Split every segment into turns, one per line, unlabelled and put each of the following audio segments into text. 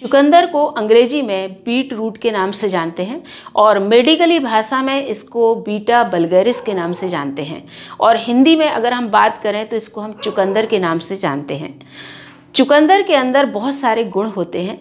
चुकंदर को अंग्रेजी में बीट रूट के नाम से जानते हैं और मेडिकली भाषा में इसको बीटा बल्गेरिस के नाम से जानते हैं और हिंदी में अगर हम बात करें तो इसको हम चुकंदर के नाम से जानते हैं चुकंदर के अंदर बहुत सारे गुण होते हैं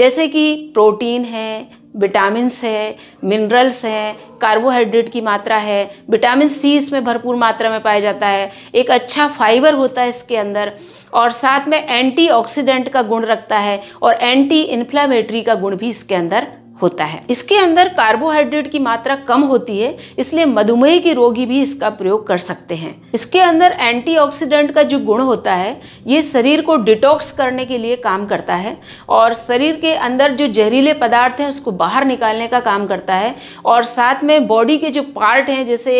जैसे कि प्रोटीन है विटामिन्स है मिनरल्स हैं कार्बोहाइड्रेट की मात्रा है विटामिन सी इसमें भरपूर मात्रा में पाया जाता है एक अच्छा फाइबर होता है इसके अंदर और साथ में एंटीऑक्सीडेंट का गुण रखता है और एंटी इन्फ्लामेटरी का गुण भी इसके अंदर होता है इसके अंदर कार्बोहाइड्रेट की मात्रा कम होती है इसलिए मधुमेह के रोगी भी इसका प्रयोग कर सकते हैं इसके अंदर एंटीऑक्सीडेंट का जो गुण होता है ये शरीर को डिटॉक्स करने के लिए काम करता है और शरीर के अंदर जो जहरीले पदार्थ हैं उसको बाहर निकालने का काम करता है और साथ में बॉडी के जो पार्ट हैं जैसे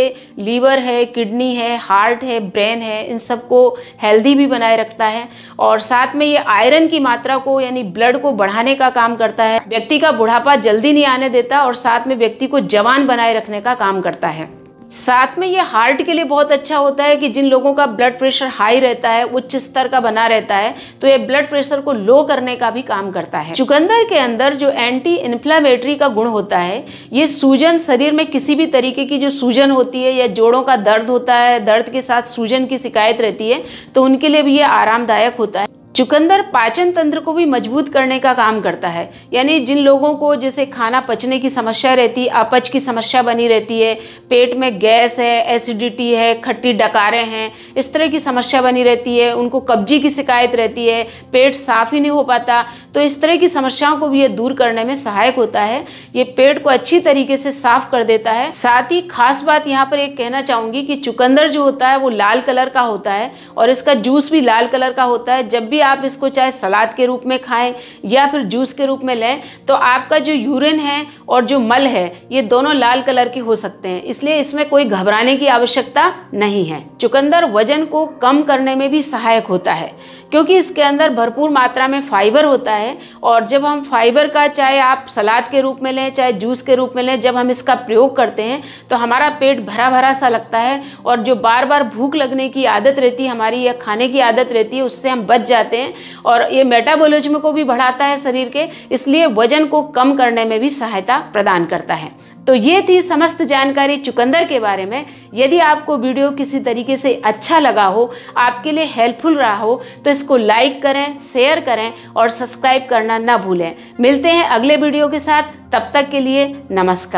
लीवर है किडनी है हार्ट है ब्रेन है इन सबको हेल्दी भी बनाए रखता है और साथ में ये आयरन की मात्रा को यानी ब्लड को बढ़ाने का काम करता है व्यक्ति का बुढ़ापा जल्दी नहीं आने देता और साथ में व्यक्ति को जवान बनाए रखने का काम करता है साथ में ये हार्ट के लिए बहुत अच्छा होता है कि जिन लोगों का ब्लड प्रेशर हाई रहता है उच्च स्तर का बना रहता है तो ये ब्लड प्रेशर को लो करने का भी काम करता है चुकंदर के अंदर जो एंटी इन्फ्लामेटरी का गुण होता है ये सूजन शरीर में किसी भी तरीके की जो सूजन होती है या जोड़ों का दर्द होता है दर्द के साथ सूजन की शिकायत रहती है तो उनके लिए भी ये आरामदायक होता है चुकंदर पाचन तंत्र को भी मजबूत करने का काम करता है यानी जिन लोगों को जैसे खाना पचने की समस्या रहती है अपच की समस्या बनी रहती है पेट में गैस है एसिडिटी है खट्टी डकारें हैं इस तरह की समस्या बनी रहती है उनको कब्जी की शिकायत रहती है पेट साफ ही नहीं हो पाता तो इस तरह की समस्याओं को भी ये दूर करने में सहायक होता है ये पेट को अच्छी तरीके से साफ कर देता है साथ ही खास बात यहाँ पर एक कहना चाहूँगी कि चुकंदर जो होता है वो लाल कलर का होता है और इसका जूस भी लाल कलर का होता है जब भी आप इसको चाहे सलाद के रूप में खाएं या फिर जूस के रूप में लें तो आपका जो यूरिन है और जो मल है ये दोनों लाल कलर के हो सकते हैं इसलिए इसमें कोई घबराने की आवश्यकता नहीं है चुकंदर वजन को कम करने में भी सहायक होता है क्योंकि इसके अंदर भरपूर मात्रा में फाइबर होता है और जब हम फाइबर का चाहे आप सलाद के रूप में लें चाहे जूस के रूप में लें जब हम इसका प्रयोग करते हैं तो हमारा पेट भरा भरा सा लगता है और जो बार बार भूख लगने की आदत रहती है हमारी या खाने की आदत रहती है उससे हम बच जाते करते हैं और ये मेटाबोलिज्म को भी बढ़ाता है शरीर के इसलिए वजन को कम करने में भी सहायता प्रदान करता है तो ये थी समस्त जानकारी चुकंदर के बारे में यदि आपको वीडियो किसी तरीके से अच्छा लगा हो आपके लिए हेल्पफुल रहा हो तो इसको लाइक करें शेयर करें और सब्सक्राइब करना ना भूलें मिलते हैं अगले वीडियो के साथ तब तक के लिए नमस्कार